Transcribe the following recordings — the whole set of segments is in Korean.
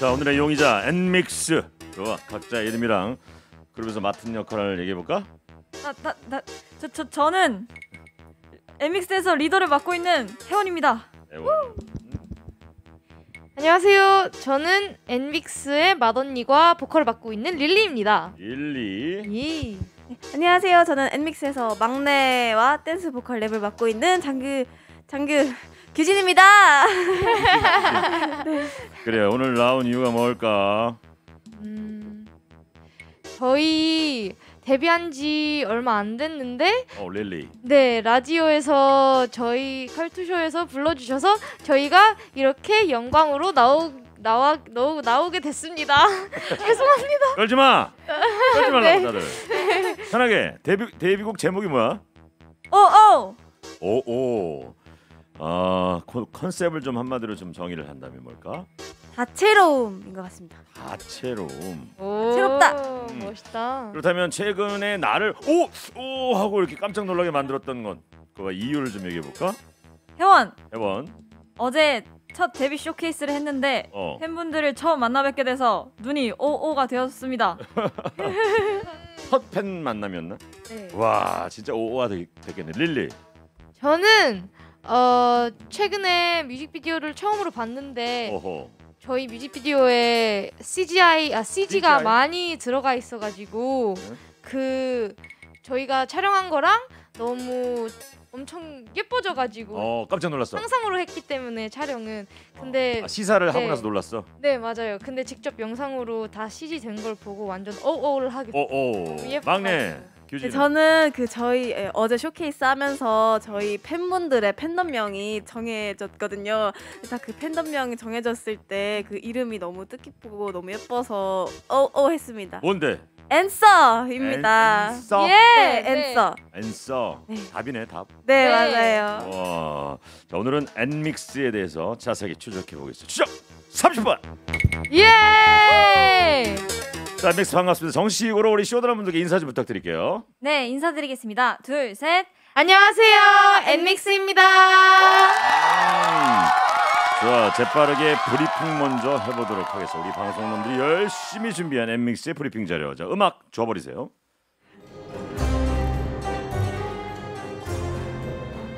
자 오늘의 용의자 엔믹스 좋아 그 각자 이름이랑 그룹에서 맡은 역할을 얘기해볼까? 나나나저 아, 저 저는 엔믹스에서 리더를 맡고 있는 혜원입니다. 에원. 안녕하세요. 저는 엔믹스의 맏언니과 보컬을 맡고 있는 릴리입니다. 릴리. 예. 안녕하세요. 저는 엔믹스에서 막내와 댄스 보컬 랩을 맡고 있는 장규 장규 규진입니다. 그래 오늘 나온 이유가 뭘까? 음, 저희 데뷔한 지 얼마 안 됐는데 어 릴리 네 라디오에서 저희 칼투쇼에서 불러주셔서 저희가 이렇게 영광으로 나오 나와 나오, 나오게 됐습니다 죄송합니다 떨지 마 떨지 말라고 네. 다들 편하게 데뷔 데뷔곡 제목이 뭐야 오오 어, 어. 오오 어, 컨셉을 좀 한마디로 좀 정의를 한다면 뭘까? 다채로움인 것 같습니다. 다채로움. 새롭다. 음. 멋있다. 그렇다면 최근에 나를 오오 하고 이렇게 깜짝 놀라게 만들었던 건그 이유를 좀 얘기해 볼까? 혜원. 혜원. 어제 첫 데뷔 쇼케이스를 했는데 어. 팬분들을 처음 만나 뵙게 돼서 눈이 오오가 되었습니다. 첫 팬 만남이었나? 네. 와 진짜 오오가 되, 겠네 릴리. 저는 어 최근에 뮤직비디오를 처음으로 봤는데 어허. 저희 뮤직비디오에 CGI 아 CG가 CGI? 많이 들어가 있어가지고 네? 그 저희가 촬영한 거랑 너무 엄청 예뻐져가지고 어 깜짝 놀랐어. 상상으로 했기 때문에 촬영은 근데 아, 시사를 하고 네. 나서 놀랐어. 네 맞아요. 근데 직접 영상으로 다 CG 된걸 보고 완전 어어를 하게. 어어. 예 막내. 규 네, 저는 그 저희 예, 어제 쇼케이스 하면서 저희 팬분들의 팬덤명이 정해졌거든요. 다그 팬덤명이 정해졌을 때 그 이름이 너무 뜻깊고 너무 예뻐서 어어 어 했습니다. 뭔데? 앤서입니다. 앤서. 예, 네, 네. 앤서. 앤서. 답이네 답. 네, 네. 맞아요. 와, 자 오늘은 앤믹스에 대해서 자세하게 추적해 보겠습니다. 추적 30분. 예. 자, 믹스 반갑습니다. 정식으로 우리 쇼드라 분들께 인사 좀 부탁드릴게요. 네, 인사드리겠습니다. 둘, 셋. 안녕하세요. 엔믹스입니다. 음, 좋아, 재빠르게 브리핑 먼저 해보도록 하겠습니다. 우리 방송놈들이 열심히 준비한 엔믹스의 브리핑 자료. 자, 음악 줘버리세요.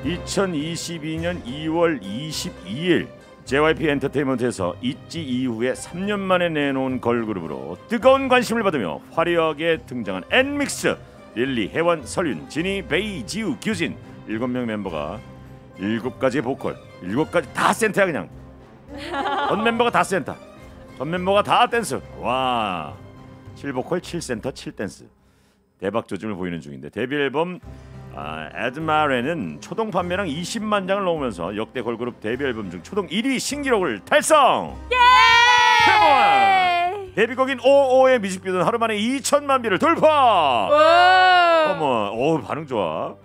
2022년 2월 22일 JYP 엔터테인먼트에서 있지 이후에 3년 만에 내놓은 걸그룹으로 뜨거운 관심을 받으며 화려하게 등장한 엔믹스 릴리, 혜원, 설윤, 진이, 베이, 지우, 규진 7명 멤버가 7가지 보컬 7가지 다 센터야 그냥 전 멤버가 다 센터 전 멤버가 다 댄스 와 7보컬 7센터 7댄스 대박 조짐을 보이는 중인데 데뷔 앨범 아, 에드마레는 초동 판매량 20만 장을 넘으면서 역대 걸그룹 데뷔 앨범 중 초동 1위 신기록을 달성. 예! 데뷔곡인 오오의 뮤직비디오는 하루 만에 2천만 뷰를 돌파. 어머, 오 반응 좋아.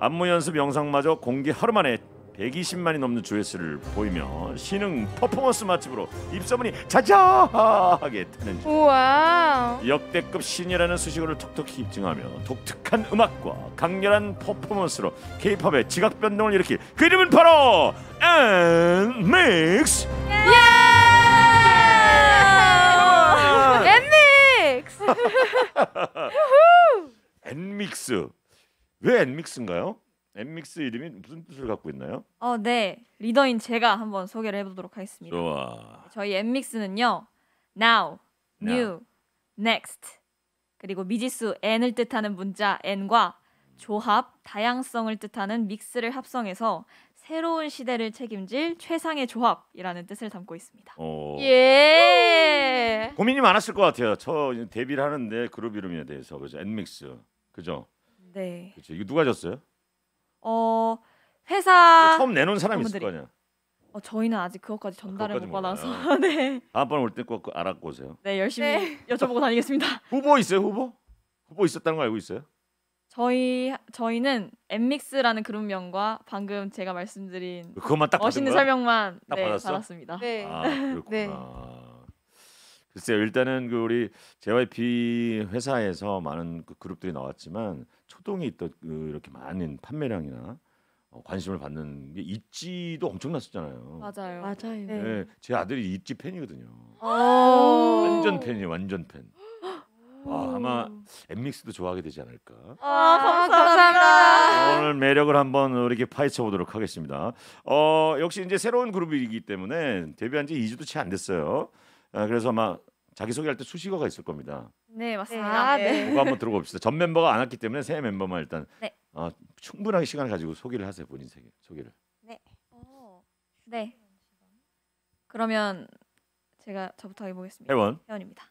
안무 연습 영상마저 공개 하루 만에 120만이 넘는 조회수를 보이며 신흥 퍼포먼스 맛집으로 입소문이 자자하게 타는 중 우와 역대급 신이라는 수식어를 톡톡히 입증하며 독특한 음악과 강렬한 퍼포먼스로 케이팝의 지각 변동을 일으킬 그 이름은 바로 엔믹스 엔믹스 엔믹스 왜 엔믹스인가요? 엠믹스 이름이 무슨 뜻을 갖고 있나요? 어, 네. 리더인 제가 한번 소개를 해보도록 하겠습니다. 좋아. 네, 저희 엠믹스는요. Now, New, Next 그리고 미지수 N을 뜻하는 문자 N과 조합, 다양성을 뜻하는 믹스를 합성해서 새로운 시대를 책임질 최상의 조합이라는 뜻을 담고 있습니다. 어... 예. 고민이 많았을 것 같아요. 저 데뷔를 하는데 그룹 이름에 대해서 그죠? 엔믹스 그죠? 네. 그렇죠. 이거 누가 졌어요? 어 회사 처음 내놓은 사람이 있을 거아 어, 저희는 아직 그것까지 전달을 못 받아서 네. 다음번 올 때꼭 그 알아고 세요네 열심히 네. 여쭤보고 다니겠습니다. 후보 있어요 후보? 후보 있었다는 거 알고 있어요? 저희 저희는 엠믹스라는 그룹명과 방금 제가 말씀드린 그것만 딱 멋있는 거야? 설명만 딱 네, 받았어? 받았습니다. 네. 아, 네. 그렇구나. 글쎄요. 일단은 그 우리 JYP 회사에서 많은 그 그룹들이 나왔지만 초동이 있던 그 이렇게 많은 판매량이나 어, 관심을 받는 게 있지도 엄청났었잖아요. 맞아요. 맞아요. 네. 네, 제 아들이 있지 팬이거든요. 아. 완전 팬이에요. 완전 팬. 와, 아마 엠믹스도 좋아하게 되지 않을까. 아, 감사합니다. 오늘 매력을 한번 이렇게 파헤쳐 보도록 하겠습니다. 어, 역시 이제 새로운 그룹이기 때문에 데뷔한 지 2주도 채 안 됐어요. 아, 그래서 아마 자기 소개할 때 수식어가 있을 겁니다. 네 맞습니다. 아, 네. 네. 그거 한번 들어봅시다. 전 멤버가 안 왔기 때문에 새 멤버만 일단 네. 아, 충분하게 시간을 가지고 소개를 하세요 본인 세계, 소개를. 네. 오. 어, 네. 네. 그러면 제가 저부터 해보겠습니다. 혜원. 혜원입니다.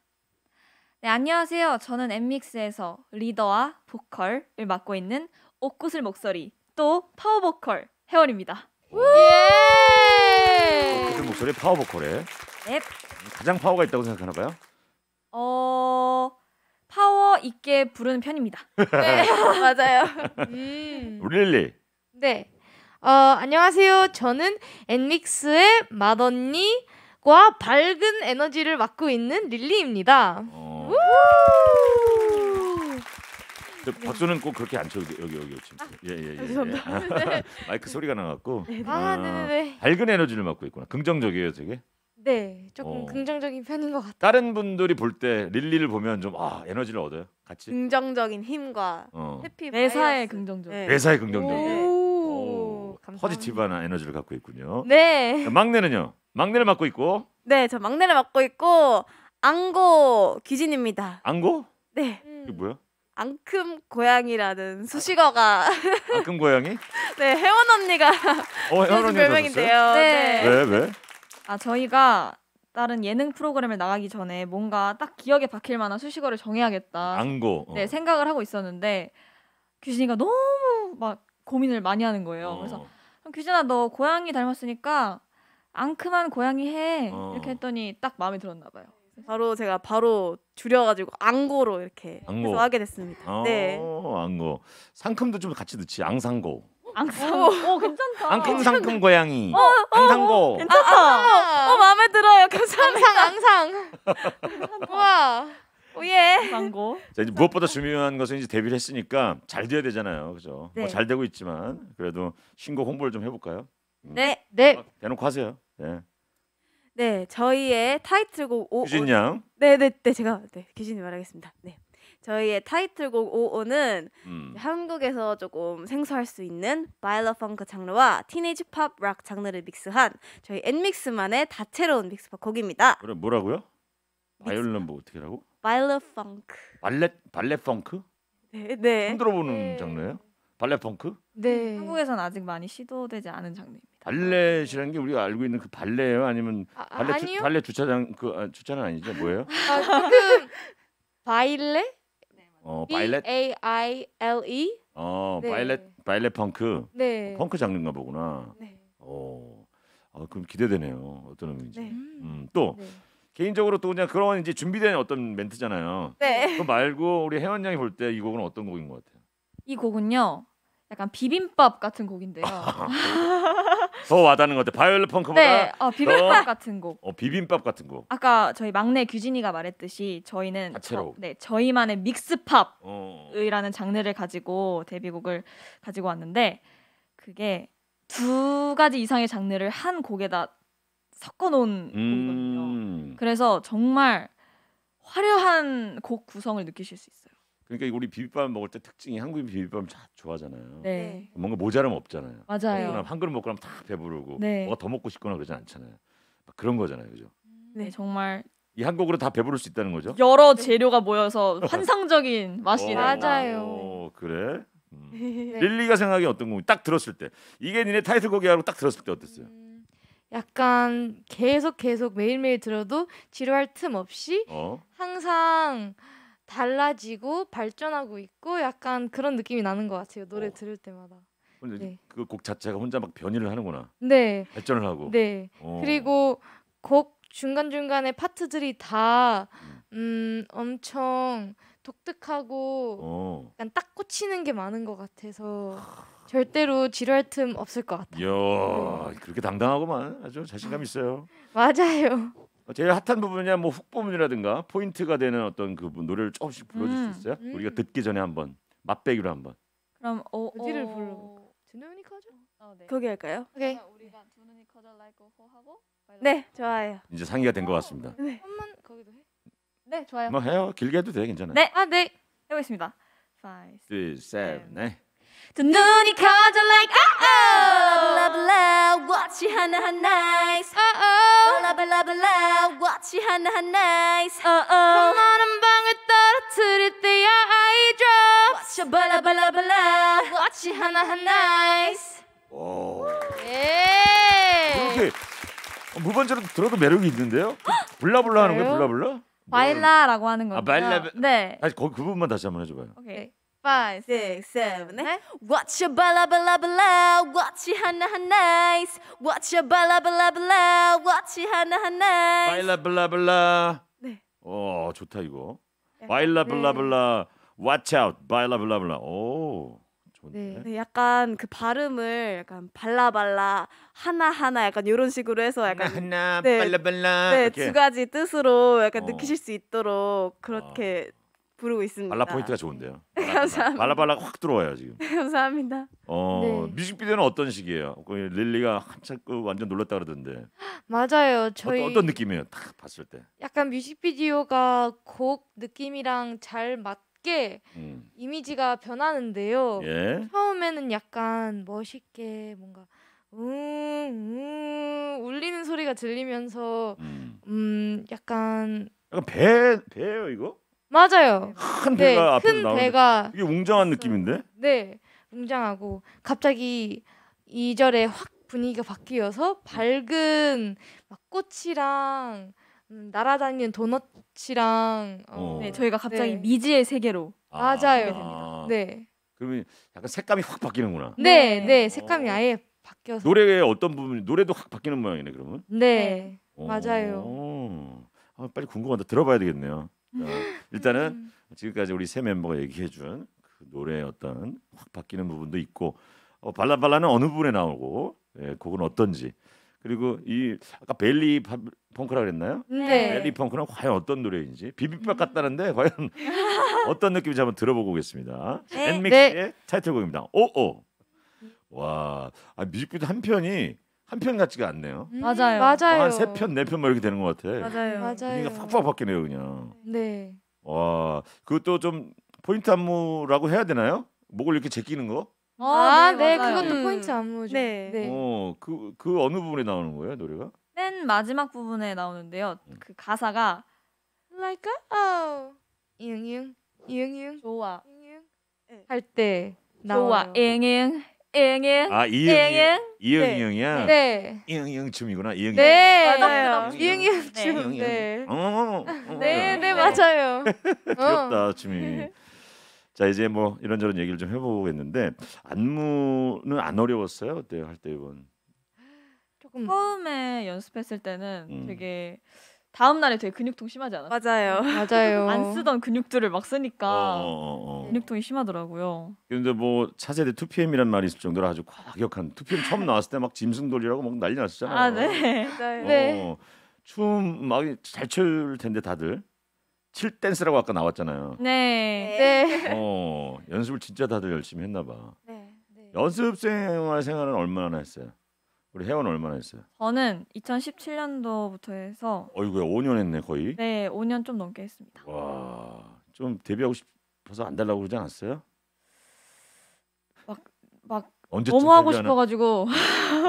네 안녕하세요. 저는 엠믹스에서 리더와 보컬을 맡고 있는 옥구슬 목소리 또 파워 보컬 혜원입니다. 예! 옥구슬 목소리 파워 보컬에 넵. 네. 가장 파워가 있다고 생각하나 봐요? 어 파워 있게 부르는 편입니다. 네 맞아요. 음. 릴리. 네. 어 안녕하세요. 저는 엔믹스의 맏언니과 밝은 에너지를 맡고 있는 릴리입니다. 어. 네. 박수는 꼭 그렇게 안 쳐도 여기 여기 지금. 아, 예, 예, 예. 죄송합 예. 마이크 소리가 나갖고. 네, 아, 아, 네네네. 밝은 에너지를 맡고 있구나. 긍정적이에요, 되게. 네, 조금 어. 긍정적인 편인 것 같아요. 다른 분들이 볼 때 릴리를 보면 좀 아, 에너지를 얻어요. 같이. 긍정적인 힘과 어. 해피 매사에 긍정적. 네. 매사에 긍정적 오, 감지티브한 에너지를 갖고 있군요. 네. 막내는요? 막내를 맡고 있고 네, 저 막내를 맡고 있고 앙고 귀진입니다. 안고? 네. 이게 뭐야? 음, 앙큼 고양이라는 수식어가 아금 고양이? 네 혜원 언니가 어, 혜원 언니 별명인데요. 네. 왜 왜? 아, 저희가 다른 예능 프로그램에 나가기 전에 뭔가 딱 기억에 박힐 만한 수식어를 정해야겠다. 안고. 어. 네, 생각을 하고 있었는데 규진이가 너무 막 고민을 많이 하는 거예요. 어. 그래서 규진아 너 고양이 닮았으니까 앙큼한 고양이 해. 어. 이렇게 했더니 딱 마음에 들었나 봐요. 바로 제가 바로 줄여가지고 앙고로 이렇게 앙고. 해서 하게 됐습니다. 어, 네. 앙고. 상큼도 좀 같이 넣지. 앙상고. 앙상. 오, 어, 어, 괜찮다. 앙큼상큼 고양이. 어, 어, 앙상고. 어, 괜찮다. 아, 아, 아, 어 마음에 들어요. 감사합니다. 앙상 앙상. 와. 오예. 광고. 자 이제 무엇보다 중요한 것은 이제 데뷔를 했으니까 잘 돼야 되잖아요, 그죠? 뭐 네. 뭐잘 되고 있지만 그래도 신곡 홍보를 좀 해볼까요? 음. 네, 네. 대놓고 하세요. 네. 네, 저희의 타이틀곡 오. 규진 양. 네, 네, 네 제가 네 규진이 말하겠습니다. 네. 저희의 타이틀곡 5호는 음. 한국에서 조금 생소할 수 있는 바일러 펑크 장르와 티네이지 팝락 장르를 믹스한 저희 엔믹스만의 다채로운 믹스팝 곡입니다. 그래 뭐라고요? 바이올린 뭐 어떻게 라고? 바일러 펑크. 발레 발레 펑크? 네, 네. 처음 들어보는 네. 장르예요? 발레 펑크? 네. 한국에선 아직 많이 시도되지 않은 장르입니다. 발렛이라는 게 우리가 알고 있는 그 발레예요? 아니면 아, 발레, 주, 발레 주차장 그 아, 주차는 아니죠? 뭐예요? 아, 조금 바일레? 어, B 바일렛. A I L E. 어, 네. 바일렛 바일렛 펑크. 네. 어, 펑크 장르인가 보구나. 네. 어. 아, 그럼 기대되네요. 어떤 의인지 네. 음, 또 네. 개인적으로 또 그냥 그런 이제 준비된 어떤 멘트잖아요. 네. 그거 말고 우리 혜원 양이 볼 때 이 곡은 어떤 곡인 것 같아요? 이 곡은요. 약간 비빔밥 같은 곡인데요. 더 와닿는 것 같아. 바이올렛 펑크보다 네, 어, 비빔밥 더- 같은 곡. 어, 비빔밥 같은 거. 아까 저희 막내 규진이가 말했듯이 저희는 저, 네, 저희만의 믹스팝이라는 어. 장르를 가지고 데뷔곡을 가지고 왔는데 그게 두 가지 이상의 장르를 한 곡에다 섞어 놓은 곡이거든요. 음. 그래서 정말 화려한 곡 구성을 느끼실 수 있어요. 그러니까 우리 비빔밥 먹을 때 특징이 한국인 비빔밥 참 좋아하잖아요. 네. 뭔가 모자람 없잖아요. 맞아요. 한 그릇 먹고 나면 다 배부르고 네. 뭐가 더 먹고 싶거나 그러지 않잖아요. 그런 거잖아요, 그죠? 네, 정말 이 한국으로 다 배부를 수 있다는 거죠? 여러 재료가 모여서 환상적인 맛이 나요. 어, 맞아요. 오, 그래? 음. 네. 릴리가 생각이 어떤 곡이 딱 들었을 때 이게 니네 타이틀곡이라고 딱 들었을 때 어땠어요? 음, 약간 계속 계속 매일매일 들어도 지루할 틈 없이 어? 항상 달라지고 발전하고 있고 약간 그런 느낌이 나는 것 같아요. 노래 어. 들을 때마다. 네. 그곡 자체가 혼자 막 변이를 하는구나. 네. 발전을 하고. 네. 어. 그리고 곡 중간 중간에 파트들이 다 음. 음, 엄청 독특하고 어. 약간 딱 꽂히는 게 많은 것 같아서 절대로 지루할 틈 없을 것 같아요. 이야, 네. 그렇게 당당하고만 아주 자신감 있어요. 맞아요. 어, 제일 핫한 부분이야 뭐훅 부분이라든가 포인트가 되는 어떤 그 노래를 조금씩 불러줄 음, 수 있어요? 음. 우리가 듣기 전에 한번 맛배기로 한번. 그럼 어, 그 어디를 불러? 두 눈이 커져? 어, 네. 거기 할까요? 오케이. 우리가 두 눈이 커져 like 하고 네, 좋아요. 이제 상의가 된것 아, 같습니다. 네. 네. 한번 거기도 해? 네, 좋아요. 뭐 해요. 길게 해도 돼, 괜찮아요. 네, 아 네, 해보겠습니다. 5, 6, 7, 8. 두 눈이 커져 like oh oh 발라발라 watch 하나한 nice oh oh 발라발라발라 watch 하나한 nice oh oh 험한 방울 떨어뜨릴 때야 I drop watch 발라발라발라 watch 하나한 nice 오 예. 이렇 무반주로 들어도 매력이 있는데요? 블라블라 하는 거 블라블라? 바일라라고 하는 거예요. 아, 바일라. 네. 다시 그 부분만 다시 한번 해줘봐요. 오케이. five, six, seven, eight. What's your bala bala bala? What's your hana hana? What's your bala bala bala? What's your hana hana? 바일라 블라 블라. 네. 어 좋다 이거. 바일라 블라 블라. Watch out. 바일라 블라 블라. 오. 네. 네. 약간 그 발음을 약간 발라발라 하나하나 약간 이런 식으로 해서 약간 하나, 하나 네, 발라발라 네, 이렇게. 두 가지 뜻으로 약간 어. 느끼실 수 있도록 그렇게 아. 부르고 있습니다. 발라 포인트가 좋은데요. 감사합니다. 발라발라 확 들어와요 지금. 감사합니다. 어 네. 뮤직비디오는 어떤 식이에요? 그 릴리가 한참 그 완전 놀랐다 그러던데. 맞아요. 저희 어 어떤 느낌이에요? 딱 봤을 때. 약간 뮤직비디오가 곡 느낌이랑 잘 맞게 음. 이미지가 변하는데요. 예? 처음에는 약간 멋있게 뭔가 음, 음 울리는 소리가 들리면서 음, 음 약간 약간 배배요 이거? 맞아요. 네, 네, 큰 배가 앞에 나오는. 배가 이게 웅장한 느낌인데? 네, 웅장하고 갑자기 2절에 확 분위기가 바뀌어서 밝은 막 꽃이랑 날아다니는 도넛이랑 어. 어. 네, 저희가 갑자기 네. 미지의 세계로 아, 맞아요. 아. 네. 그러면 약간 색감이 확 바뀌는구나. 네, 네, 네, 네 색감이 어. 아예 바뀌어서 노래의 어떤 부분 노래도 확 바뀌는 모양이네 그러면. 네, 네. 맞아요. 아, 빨리 궁금하다 들어봐야 되겠네요. 어, 일단은 지금까지 우리 세 멤버가 얘기해준 그 노래의 어떤 확 바뀌는 부분도 있고 어, 발라발라는 어느 부분에 나오고 예, 곡은 어떤지 그리고 이 아까 벨리 팝, 펑크라 그랬나요? 네. 벨리 펑크는 과연 어떤 노래인지 비빔밥 같다는데 과연 어떤 느낌인지 한번 들어보고 오겠습니다. 네. 엔믹스의 네. 타이틀곡입니다. 오오. 와, 아, 뮤직비디오 한 편이 한편 같지가 않네요. 음, 맞아요. 맞아요. 한세 아, 편, 네편막 이렇게 되는 것 같아. 맞아요. 맞아요. 그러 팍팍 바뀌네요, 그냥. 네. 와, 그것도 좀 포인트 안무라고 해야 되나요? 목을 이렇게 제끼는 거? 아, 아 네, 네 그것도 음. 포인트 안무죠. 네. 네. 어, 그, 그 어느 부분에 나오는 거예요, 노래가? 맨 마지막 부분에 나오는데요. 음. 그 가사가 like oh 잉잉 잉잉 좋아 잉잉 네. 할때 좋아 잉잉 이응. 이아 이응. 이응 이응이야. 네. 네. 네. 이응 이응 춤이구나. 이응. 네. 맞아요. 이응 네. 이응 춤. 네. 어. 네, 맞아요. 어. 귀엽다 춤이. 자 이제 뭐 이런저런 얘기를 좀 해보겠는데 안무는 안 어려웠어요 그때 할때 이번. 조금. 처음에 연습했을 때는 음. 되게 다음 날에 되게 근육통 심하지 않아요? 맞아요. 맞아요. 안 쓰던 근육들을 막 쓰니까 어... 어, 어, 어. 근육통이 심하더라고요. 근데 뭐 차세대 2PM이란 말이 있을 정도로 아주 과격한 2PM 처음 나왔을 때 막 짐승돌이라고 막 난리 났었잖아요. 아 네. 어, 네. 춤막잘출 텐데 다들. 칠 댄스라고 아까 나왔잖아요. 네. 네. 어, 연습을 진짜 다들 열심히 했나 봐. 네. 네. 연습생 생활은 얼마나 했어요? 우리 혜원 얼마나 했어요? 저는 2017년도부터 해서 어이구야 5년 했네 거의. 네, 5년 좀 넘게 했습니다. 와, 좀 데뷔하고 싶어서 안 달라고 그러지 않았어요? 막, 막언제 너무 하고 싶어가지고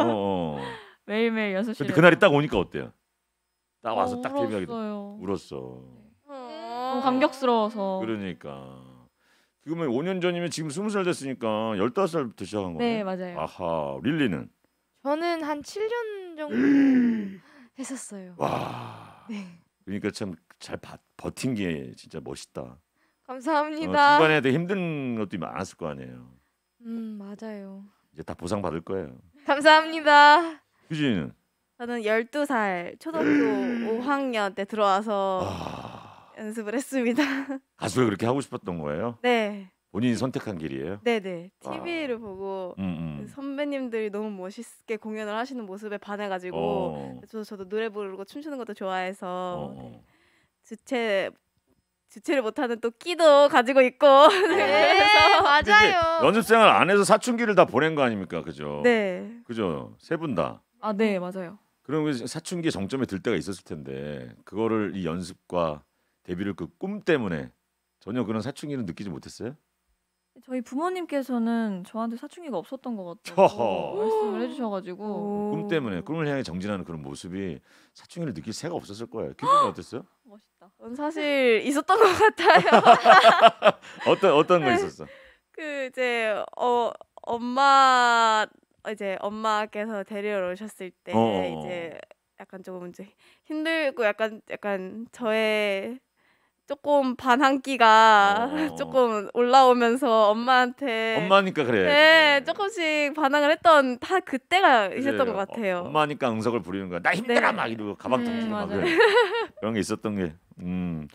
어, 어. 매일매일 연습실 그날이 딱 오니까 어때요? 딱 와서 딱 데뷔하게 돼. 어요 울었어. 네. 너무 감격스러워서. 그러니까. 그러면 5년 전이면 지금 20살 됐으니까 15살부터 시작한 거예 네, 맞아요. 아하, 릴리는 저는 한 7년 정도 했었어요. 와. 네. 그러니까 참잘 버틴 게 진짜 멋있다. 감사합니다. 어, 중간에 되 힘든 것도 많았을 거 아니에요. 음 맞아요. 이제 다 보상 받을 거예요. 감사합니다. 휴진이는? 저는 12살 초등학교 5학년 때 들어와서 아... 연습을 했습니다. 가수를 그렇게 하고 싶었던 거예요? 네. 본인이 선택한 길이에요? 네네. TV를 아. 보고 음, 음. 그 선배님들이 너무 멋있게 공연을 하시는 모습에 반해가지고 어. 저도 저도 노래 부르고 춤추는 것도 좋아해서 어, 어. 네. 주체 주체를 못하는 또 끼도 가지고 있고 어. 네, 네 맞아요. 연습생활 안에서 사춘기를 다 보낸 거 아닙니까, 그죠? 네. 그죠, 세분 다. 아, 네, 맞아요. 그럼 그 사춘기 정점에 들 때가 있었을 텐데 그거를 이 연습과 데뷔를 그 꿈 때문에 전혀 그런 사춘기는 느끼지 못했어요? 저희 부모님께서는 저한테 사춘기가 없었던 것 같다고 말씀을 해주셔가지고 꿈 때문에 꿈을 향해 정진하는 그런 모습이 사춘기를 느낄 새가 없었을 거예요. 기분이 어땠어요? 멋있다. 사실 있었던 것 같아요. 어떤 어떤 거 네. 있었어? 그 이제 어 엄마 이제 엄마께서 데리러 오셨을 때 어. 어, 어. 이제 약간 조금 이제 힘들고 약간 약간 저의 조금 반항기가 어. 조금 올라오면서 엄마한테 엄마니까 그래. 네, 조금씩 반항을 했던 다 그때가 있었던 것 같아요. 어, 엄마니까 응석을 부리는 거야. 나 힘들어 네. 막 이러고 가방 음, 던지고 막 그래. 그런 게 있었던 게 음.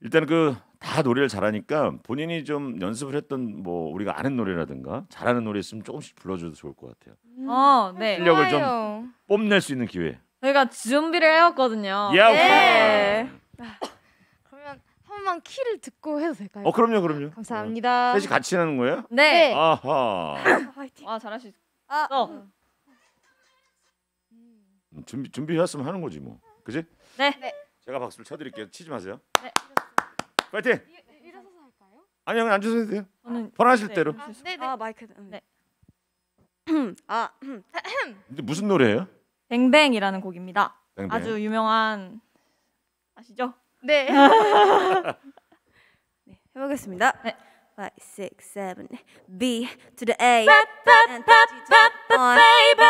일단 그다 노래를 잘하니까 본인이 좀 연습을 했던 뭐 우리가 아는 노래라든가 잘하는 노래 있으면 조금씩 불러줘도 좋을 것 같아요. 어, 네. 실력을 좋아요. 좀 뽐낼 수 있는 기회. 저희가 준비를 해왔거든요. 야, 네. 잠깐만 키를 듣고 해도 될까요? 어 그럼요 그럼요. 감사합니다. 어, 셋이 같이 하는 거예요? 네. 네. 아하. 화이팅. 아 잘할 수 아. 있어. 아. 어. 준비 준비했으면 하는 거지 뭐. 그지? 네. 네. 제가 박수를 쳐드릴게요. 치지 마세요. 네. 파이팅. 일, 어서서 할까요? 아니요, 그냥 앉으셔도 돼요. 저는 편하실 네. 대로. 아, 네, 네. 아 마이크. 음. 네. 아. 음. 근데 무슨 노래예요? 뱅뱅이라는 곡입니다. 뱅뱅. 아주 유명한 아시죠? 네. 네 해보겠습니다. 네. 5, B to the A, and to on, baby.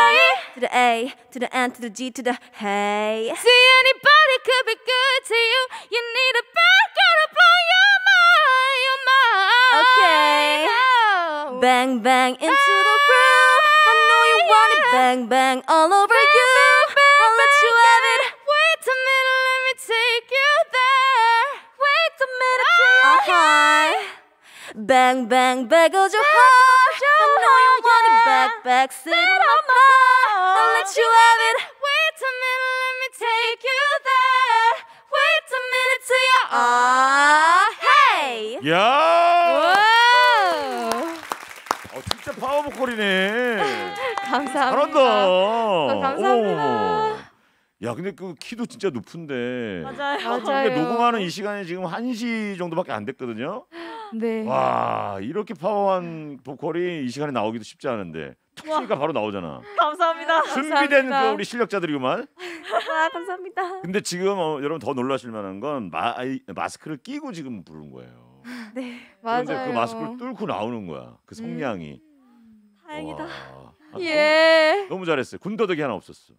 to the A, to the N, to the G, to the hey. See, anybody could be good to you. You need a bad girl to blow your mind, your mind. Okay. Oh. Bang, bang into hey, the room. I know you yeah. want it. Bang, bang all over bang. you. heart. Bang bang bang out your heart. I know you want it back back. Sit on my heart. I'll let you have it. Wait a minute, let me take you there. Wait a minute till you're ah hey. 야. 어, 진짜 파워보컬이네. 감사합니다. 잘한다. 어, 감사합니다. 어머머머. 야 근데 그 키도 진짜 높은데 맞아요. 맞아요. 녹음하는 이 시간이 지금 1시 정도밖에 안 됐거든요. 네. 와 이렇게 파워한 보컬이 이 시간에 나오기도 쉽지 않은데 툭 치니까 바로 나오잖아. 감사합니다. 준비된 그 우리 실력자들이구만. 아, 감사합니다. 근데 지금 어, 여러분 더 놀라실 만한 건 마, 이- 마스크를 끼고 지금 부른 거예요. 네. 맞아요. 그런데 그 마스크를 뚫고 나오는 거야. 그 음. 성량이. 다행이다. 와. 아, 예. 너무- 너무 잘했어요. 군더더기 하나 없었어.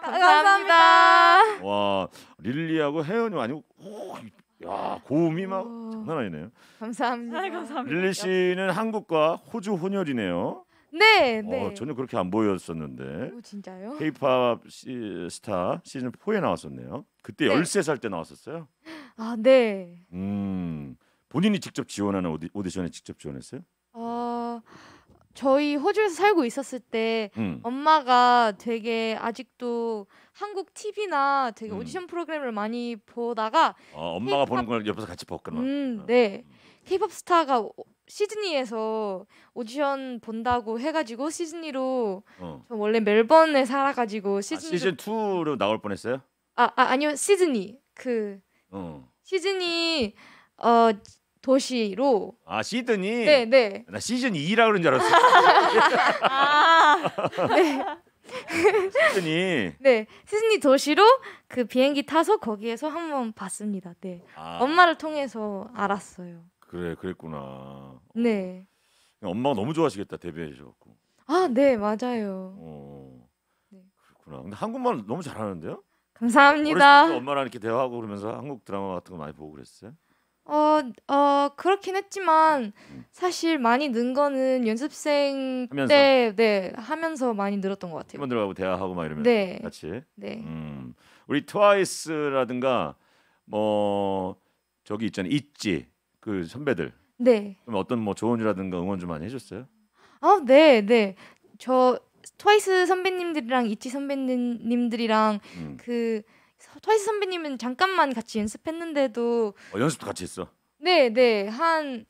감사합니다. 감사합니다. 와 릴리하고 혜연이 아니고 야 고음이 막 오. 장난 아니네요. 감사합니다. 아, 감사합니다. 릴리 씨는 한국과 호주 혼혈이네요. 네, 어, 네. 어, 전혀 그렇게 안 보였었는데. 오, 진짜요? K-팝 스타 시즌 4에 나왔었네요. 그때 네. 13살 때 나왔었어요. 아, 네. 음. 본인이 직접 지원하는 오디, 오디션에 직접 지원했어요? 저희 호주에서 살고 있었을 때 음. 엄마가 되게 아직도 한국 TV나 되게 음. 오디션 프로그램을 많이 보다가 어, 엄마가 K-POP, 보는 걸 옆에서 같이 봤구나. 음, 어. 네. 케이팝 스타가 시드니에서 오디션 본다고 해가지고 시드니로 어. 저 원래 멜번에 살아가지고 시드 아, 시즌 2로 나올 뻔했어요? 아, 아 아니요 시드니 그 어. 시드니 어 도시로 아 시드니 네네 네. 나 시즌 2라 그런 줄 알았어 아, 네. 시드니 네 시드니 도시로 그 비행기 타서 거기에서 한번 봤습니다 네 아. 엄마를 통해서 알았어요 그래 그랬구나 네 어, 엄마가 너무 좋아하시겠다 데뷔해주셔갖고 아네 맞아요 어 네. 그렇구나 근데 한국말 너무 잘하는데요 감사합니다 어렸을 때 엄마랑 이렇게 대화하고 그러면서 한국 드라마 같은 거 많이 보고 그랬어요 어, 어, 그렇긴 했지만 사실 많이 는 거는 연습생 하면서? 때 네, 하면서 많이 늘었던 것 같아요. 팀원들하고 대화하고 막이러면 네. 같이. 네. 음. 우리 트와이스라든가 뭐 저기 있잖아요. 있지. 그 선배들. 네. 그럼 어떤 뭐 조언이라든가 응원 좀 많이 해 줬어요? 아, 네, 네. 저 트와이스 선배님들이랑 있지 선배님들이랑 음. 그 트와이스 선배님은 잠깐만 같이 연습했는데도 어, 연습도 같이 했어. 네, 네. 한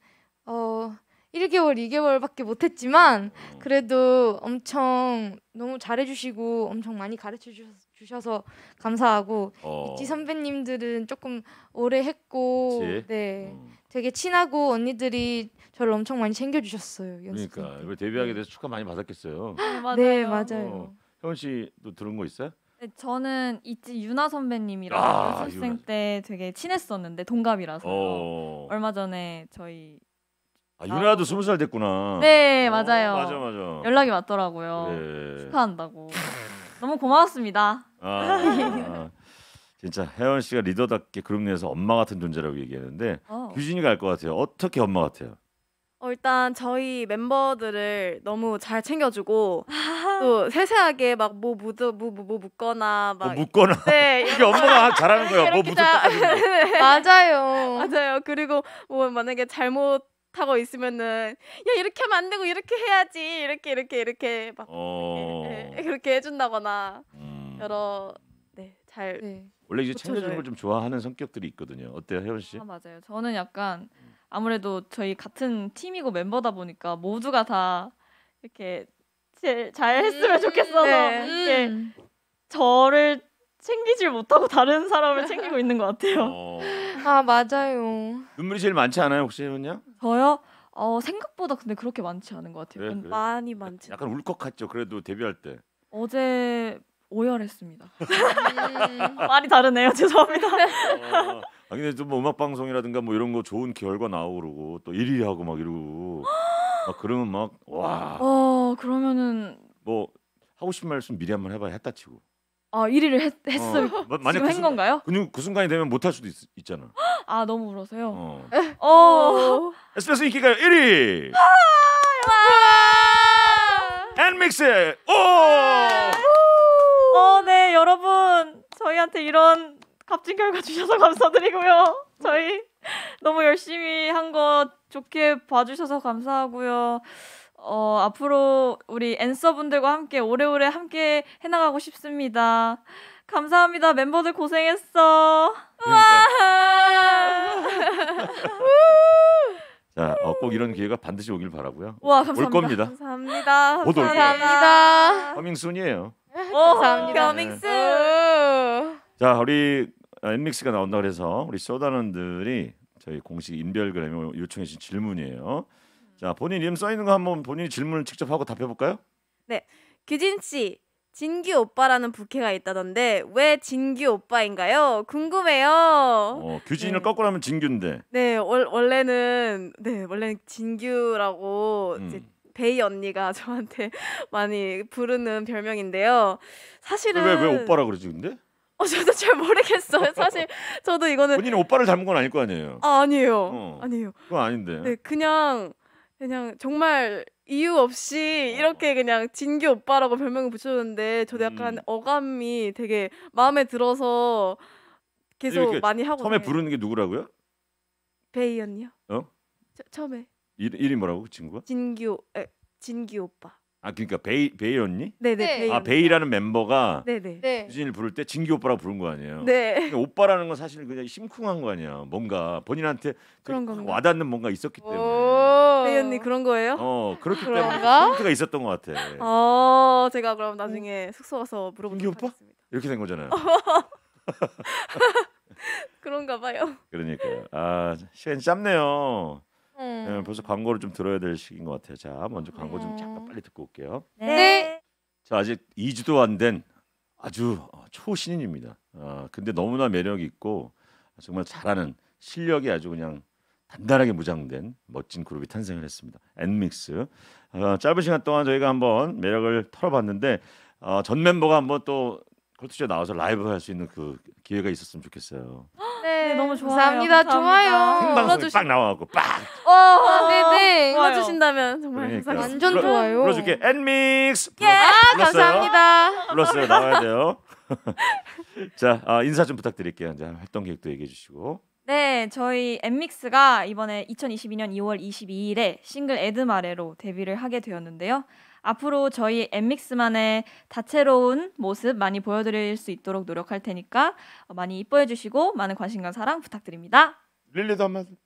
어, 1개월, 2개월밖에 못 했지만 어. 그래도 엄청 너무 잘해 주시고 엄청 많이 가르쳐 주셔서 감사하고 어. 있지 선배님들은 조금 오래 했고 그치? 네. 음. 되게 친하고 언니들이 저를 엄청 많이 챙겨 주셨어요. 그러니까 데뷔하게 돼서 축하 많이 받았겠어요. 네, 맞아요. 네, 맞아요. 어, 혜원 씨도 들은 거 있어요? 네, 저는 있지 유나 선배님이랑 아, 연생유때 되게 친했었는데 동갑이라서 어. 얼마 전에 저희 아, 아. 유나도 스무 살 됐구나. 네 어, 맞아요. 맞아 맞아. 연락이 왔더라고요. 네. 축하한다고. 너무 고마웠습니다. 아, 아, 진짜 혜원 씨가 리더답게 그룹 내에서 엄마 같은 존재라고 얘기하는데 어. 규진이가 알 것 같아요. 어떻게 엄마 같아요? 어, 일단 저희 멤버들을 너무 잘 챙겨주고 또 세세하게 막 뭐 묻어 뭐뭐 묶거나 뭐, 뭐 막뭐 어, 묻거나 네 이게 엄마가 잘하는 거야 뭐 묻을 맞아요 맞아요 그리고 뭐 만약에 잘못 하고 있으면은 야 이렇게 하면 안 되고 이렇게 해야지 이렇게 이렇게 이렇게 막 어... 네, 그렇게 해준다거나 음... 여러 네잘 네. 원래 이제 챙겨주는 걸 좀 좋아하는 성격들이 있거든요 어때요 혜원 씨? 아 맞아요 저는 약간 음. 아무래도 저희 같은 팀이고 멤버다 보니까 모두가 다 이렇게 잘 음, 했으면 좋겠어서 네. 이렇게 음. 저를 챙기질 못하고 다른 사람을 챙기고 있는 것 같아요. 어. 아 맞아요. 눈물이 제일 많지 않아요 혹시 그냥? 저요? 어 생각보다 근데 그렇게 많지 않은 것 같아요. 그래, 그래. 많이 많지. 약간 울컥했죠. 그래도 데뷔할 때. 어제 오열했습니다. 음, 말이 다르네요. 죄송합니다. 네. 어, 어. 아, 근데 좀뭐 음악 방송이라든가 뭐 이런 거 좋은 결과 나오고 또 1위 하고 막 이러고 막 그러면 막 와. 어 그러면은 뭐 하고 싶은 말씀 미리 한번 해봐야 했다 치고. 아 1위를 했, 어, 했어요. 어, 지금 그한 건가요? 근그 그 순간이 되면 못 할 수도 있, 있잖아. 아 너무 울어서요. 어. 어. 어. 에스페 인기가 1위. 아, 엔믹스 오. 어, 네, 여러분. 저희한테 이런 값진 결과 주셔서 감사드리고요. 저희 너무 열심히 한 거 좋게 봐주셔서 감사하고요. 어, 앞으로 우리 앤서분들과 함께 오래오래 함께 해나가고 싶습니다. 감사합니다. 멤버들 고생했어. 그러니까. 자, 어, 꼭 이런 기회가 반드시 오길 바라고요. 와, 감사합니다. 올 겁니다. 감사합니다. 감사합니다. 감사합니다. 커밍순이에요. 어, 감사합니다. coming 네. soon. 자 우리 엔믹스가 나온다 그래서 우리 쏘다런들이 저희 공식 인별그램에 요청해주신 질문이에요. 자 본인 이름 써 있는 거 한번 본인이 질문을 직접 하고 답해 볼까요? 네 규진 씨 진규 오빠라는 부캐가 있다던데 왜 진규 오빠인가요? 궁금해요. 어, 규진을 네. 거꾸로 하면 진규인데. 네, 월, 원래는 네 원래는 진규라고 음. 이제 베이 언니가 저한테 많이 부르는 별명인데요. 사실은 왜왜 오빠라 그러지 근데? 어, 저도 잘 모르겠어요. 사실 저도 이거는 본인이 오빠를 닮은 건 아닐 거 아니에요. 아, 아니에요. 어, 아니에요. 그건 아닌데. 네, 그냥 그냥 정말 이유 없이 어. 이렇게 그냥 진규 오빠라고 별명을 붙였는데 저도 약간 음. 어감이 되게 마음에 들어서 계속 많이 하고 처음에 부르는 게 누구라고요? 베이 언니요. 어? 처음에 이름, 이 뭐라고 그 친구가? 진규 에, 진규 오빠. 아 그러니까 베이 베이 언니? 네네. 네, 베이 아 베이라는 멤버가 네네. 네. 네. 유진이를 부를 때 진규 오빠라고 부른 거 아니에요? 네. 오빠라는 건 사실 그냥 심쿵한 거 아니야. 뭔가 본인한테 그 그런 건가? 와닿는 뭔가 있었기 때문에. 베이 언니 그런 거예요? 어 그렇기 때문에 포인트가 있었던 것 같아. 어 제가 그럼 나중에 음. 숙소 가서 물어보도록 오빠? 하겠습니다. 이렇게 된 거잖아요. 그런가 봐요. 그러니까아시간 짧네요. 네, 예, 벌써 광고를 좀 들어야 될 시기인 것 같아요. 자, 먼저 광고 좀 네. 잠깐 빨리 듣고 올게요. 네. 네. 자, 아직 2주도 안 된 아주 어, 초신인입니다. 아, 근데 너무나 매력 있고 정말 잘하는 실력이 아주 그냥 단단하게 무장된 멋진 그룹이 탄생을 했습니다. 엔믹스. 아, 어, 짧은 시간 동안 저희가 한번 매력을 털어봤는데 어, 전 멤버가 한번 또 컬투쇼 나와서 라이브 할 수 있는 그 기회가 있었으면 좋겠어요. 네, 네, 너무 좋아요. 감사합니다. 좋아요. 생방송이 빡 나와갖고 빡 어, 네네. 아, 불러주신다면 네. 정말 그러니까. 감사합니다. 완전 불러- 좋아요. 불러줄게 엔믹스 불 아, 감사합니다. 불렀어요 나와야 돼요 자 아, 인사 좀 부탁드릴게요 이제 활동 계획도 얘기해 주시고 네, 저희 엠믹스가 이번에 2022년 2월 22일에 싱글 에드마레로 데뷔를 하게 되었는데요. 앞으로 저희 엠믹스만의 다채로운 모습 많이 보여드릴 수 있도록 노력할 테니까 어, 많이 이뻐해 주시고 많은 관심과 사랑 부탁드립니다. 릴리도 한 말씀.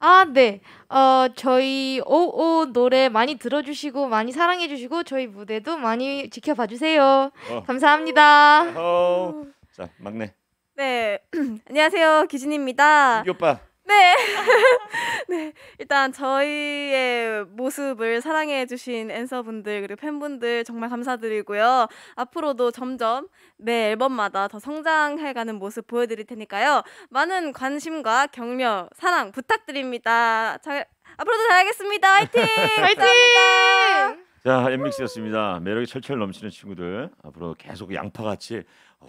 아, 네. 어, 저희 오오 노래 많이 들어주시고 많이 사랑해주시고 저희 무대도 많이 지켜봐 주세요. 어. 감사합니다. 어. 자, 막내. 네, 안녕하세요, 기진입니다. 이 오빠. 네. 네. 일단 저희의 모습을 사랑해주신 앤서분들, 그리고 팬분들 정말 감사드리고요. 앞으로도 점점 매 앨범마다 더 성장해가는 모습 보여드릴 테니까요. 많은 관심과 격려, 사랑 부탁드립니다. 잘, 앞으로도 잘하겠습니다. 화이팅! 화이팅! 자, 엠믹스였습니다. 매력이 철철 넘치는 친구들. 앞으로 계속 양파같이 어,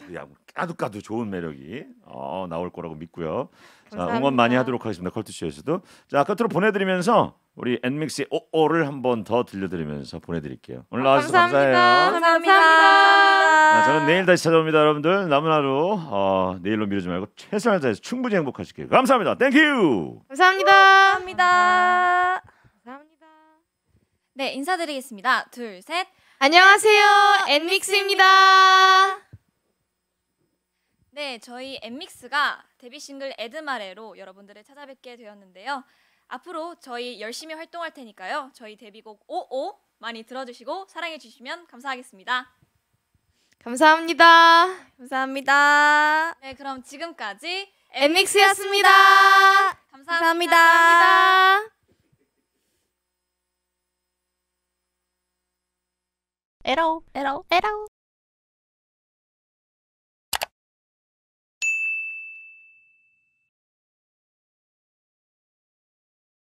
까두까두 좋은 매력이 어, 나올 거라고 믿고요. 자, 응원 많이 하도록 하겠습니다. 컬투쇼에서도. 자, 끝으로 보내드리면서 우리 엔믹스의 오오를 한 번 더 들려드리면서 보내드릴게요. 오늘 아, 나와주셔서 감사합니다. 감사해요. 감사합니다. 감사합니다. 자, 저는 내일 다시 찾아옵니다. 여러분들 남은 하루 어, 내일로 미루지 말고 최선을 다해서 충분히 행복하실게요. 감사합니다. 땡큐. 감사합니다. 감사합니다. 감사합니다. 네, 인사드리겠습니다. 둘, 셋. 안녕하세요. 엔믹스입니다. 네, 저희 엠믹스가 데뷔 싱글 에드마레로 여러분들을 찾아뵙게 되었는데요. 앞으로 저희 열심히 활동할 테니까요. 저희 데뷔곡 오오 많이 들어주시고 사랑해 주시면 감사하겠습니다. 감사합니다. 감사합니다. 네, 그럼 지금까지 엠믹스였습니다. 감사합니다. 감사합니다. 에러 에러 에러